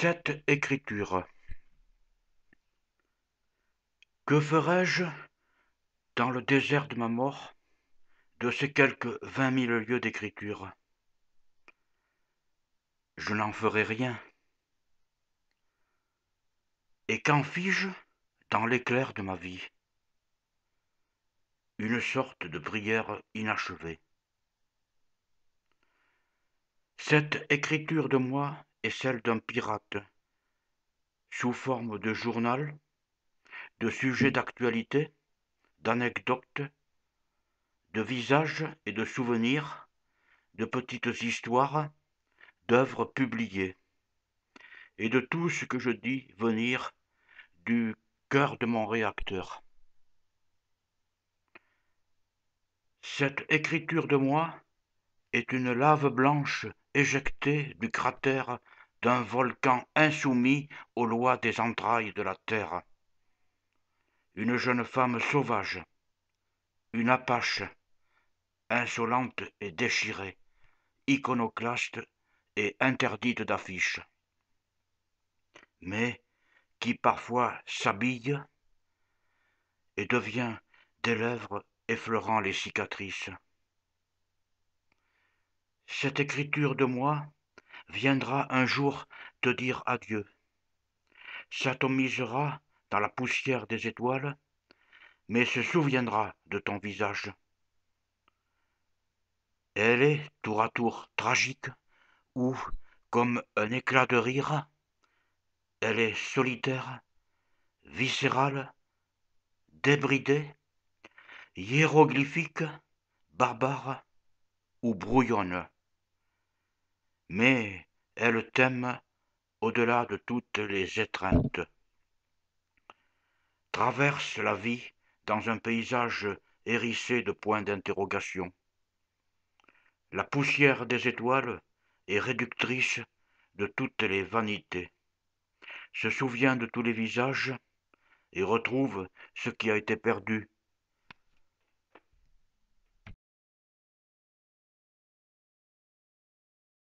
cette écriture. Que ferai-je dans le désert de ma mort de ces quelques vingt mille lieues d'écriture Je n'en ferai rien. Et qu'en fis-je dans l'éclair de ma vie Une sorte de prière inachevée. Cette écriture de moi est celle d'un pirate, sous forme de journal, de sujets d'actualité, d'anecdotes, de visages et de souvenirs, de petites histoires, d'œuvres publiées, et de tout ce que je dis venir du cœur de mon réacteur. Cette écriture de moi est une lave blanche éjectée du cratère d'un volcan insoumis aux lois des entrailles de la terre une jeune femme sauvage une apache insolente et déchirée iconoclaste et interdite d'affiche, mais qui parfois s'habille et devient des lèvres effleurant les cicatrices cette écriture de moi viendra un jour te dire adieu s'atomisera dans la poussière des étoiles mais se souviendra de ton visage elle est tour à tour tragique ou comme un éclat de rire elle est solitaire viscérale débridée hiéroglyphique barbare ou brouillonne mais elle t'aime au-delà de toutes les étreintes. Traverse la vie dans un paysage hérissé de points d'interrogation. La poussière des étoiles est réductrice de toutes les vanités, se souvient de tous les visages et retrouve ce qui a été perdu